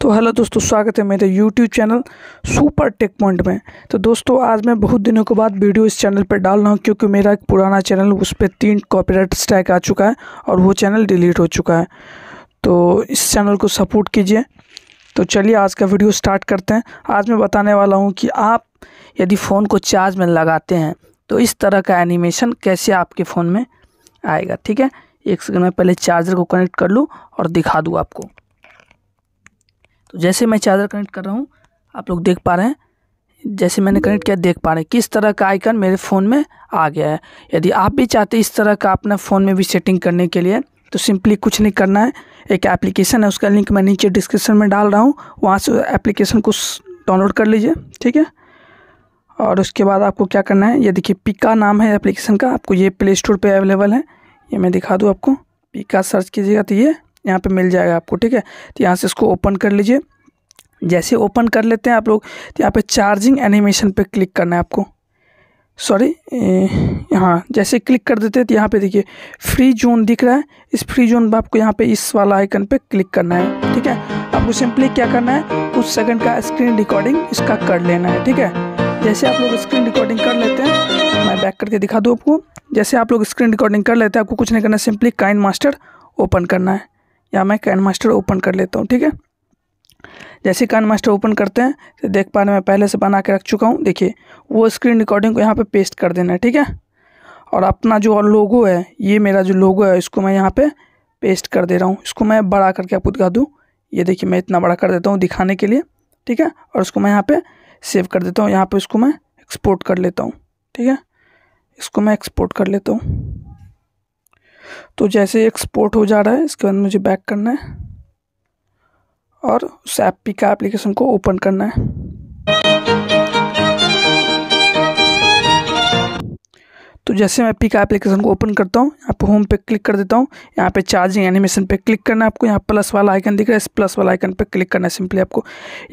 तो हेलो दोस्तों स्वागत है मेरे YouTube channel Super Tech Point में तो दोस्तों आज मैं बहुत दिनों के बाद वीडियो इस चैनल पर डाल रहा हूँ क्योंकि मेरा एक पुराना चैनल उस पर तीन कॉपीराइट स्ट्राइक आ चुका है और वो चैनल डिलीट हो चुका है तो इस चैनल को सपोर्ट कीजिए तो चलिए आज का वीडियो स्टार्ट करते हैं आज मैं बताने वाला हूँ कि आप यदि फ़ोन को चार्ज में लगाते हैं तो इस तरह का एनिमेशन कैसे आपके फ़ोन में आएगा ठीक है एक सेकंड में पहले चार्जर को कनेक्ट कर लूँ और दिखा दूँ आपको तो जैसे मैं चार्जर कनेक्ट कर रहा हूँ आप लोग देख पा रहे हैं जैसे मैंने कनेक्ट किया देख पा रहे हैं किस तरह का आइकन मेरे फ़ोन में आ गया है यदि आप भी चाहते इस तरह का अपना फ़ोन में भी सेटिंग करने के लिए तो सिंपली कुछ नहीं करना है एक एप्लीकेशन है उसका लिंक मैं नीचे डिस्क्रिप्शन में डाल रहा हूँ वहाँ से एप्लीकेशन को डाउनलोड कर लीजिए ठीक है और उसके बाद आपको क्या करना है ये देखिए पिका नाम है एप्लीकेशन का आपको ये प्ले स्टोर पर अवेलेबल है ये मैं दिखा दूँ आपको पिका सर्च कीजिएगा तो ये यहाँ पे मिल जाएगा आपको ठीक है तो यहाँ से इसको ओपन कर लीजिए जैसे ओपन कर लेते हैं आप लोग तो यहाँ पे चार्जिंग एनिमेशन पे क्लिक करना है आपको सॉरी हाँ जैसे क्लिक कर देते हैं तो यहाँ पे देखिए फ्री जोन दिख रहा है इस फ्री जोन पर आपको यहाँ पे इस वाला आइकन पे क्लिक करना है ठीक है आपको सिंपली क्या करना है कुछ सेकंड का स्क्रीन रिकॉर्डिंग इसका कर लेना है ठीक है जैसे आप लोग स्क्रीन रिकॉर्डिंग कर लेते हैं मैं बैक करके दिखा दूँ आपको जैसे आप लोग स्क्रीन रिकॉर्डिंग कर लेते हैं आपको कुछ नहीं करना सिंपली काइन मास्टर ओपन करना है या मैं कैन मास्टर ओपन कर लेता हूँ ठीक है जैसे कैन मास्टर ओपन करते हैं तो देख पा रहे मैं पहले से बना के रख चुका हूँ देखिए वो स्क्रीन रिकॉर्डिंग को यहाँ पे पेस्ट कर देना है ठीक है और अपना जो लोगो है ये मेरा जो लोगो है इसको मैं यहाँ पे पेस्ट कर दे रहा हूँ इसको मैं बड़ा करके आपको दिखा दूँ ये देखिए मैं इतना बड़ा कर देता हूँ दिखाने के लिए ठीक है और उसको मैं यहाँ पर सेव कर देता हूँ यहाँ पर उसको मैं एक्सपोर्ट कर लेता हूँ ठीक है इसको मैं एक्सपोर्ट कर लेता हूँ तो जैसे एक्सपोर्ट हो जा रहा है इसके बाद मुझे बैक करना है और उस एपी का एप्लीकेशन को ओपन करना है तो जैसे मैं पी का एप्लीकेशन को ओपन करता हूँ यहाँ पे होम पे क्लिक कर देता हूँ यहाँ पे चार्जिंग एनिमेशन पे क्लिक करना है आपको यहाँ प्लस वाला आइकन दिख रहा है इस प्लस वाला आइकन पे क्लिक करना है सिंपली आपको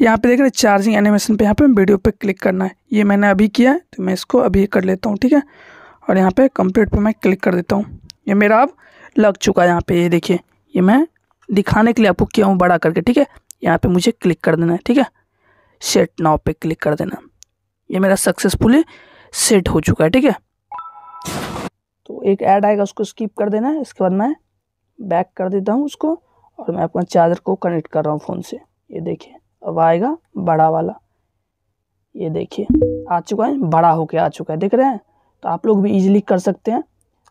यहाँ पे देख रहे हैं चार्जिंग एनिमेशन पे यहाँ पे वीडियो पे क्लिक करना है ये मैंने अभी किया है तो मैं इसको अभी कर लेता हूँ ठीक है और यहाँ पर कंप्लीट पर मैं क्लिक कर देता हूँ ये मेरा अब लग चुका है यहाँ पे ये देखिए ये मैं दिखाने के लिए आपको किया हूँ बड़ा करके ठीक है यहाँ पे मुझे क्लिक कर देना है ठीक है सेट नाव पे क्लिक कर देना ये मेरा सक्सेसफुली सेट हो चुका है ठीक है तो एक ऐड आएगा उसको स्किप कर देना है इसके बाद मैं बैक कर देता हूँ उसको और मैं अपना चार्जर को कनेक्ट कर रहा हूँ फ़ोन से ये देखिए अब आएगा बड़ा वाला ये देखिए आ चुका है बड़ा होके आ चुका है देख रहे हैं तो आप लोग भी इजीली कर सकते हैं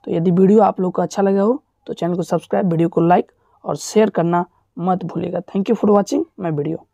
तो यदि वीडियो आप लोग को अच्छा लगा हो तो चैनल को सब्सक्राइब वीडियो को लाइक और शेयर करना मत भूलिएगा thank you for watching my video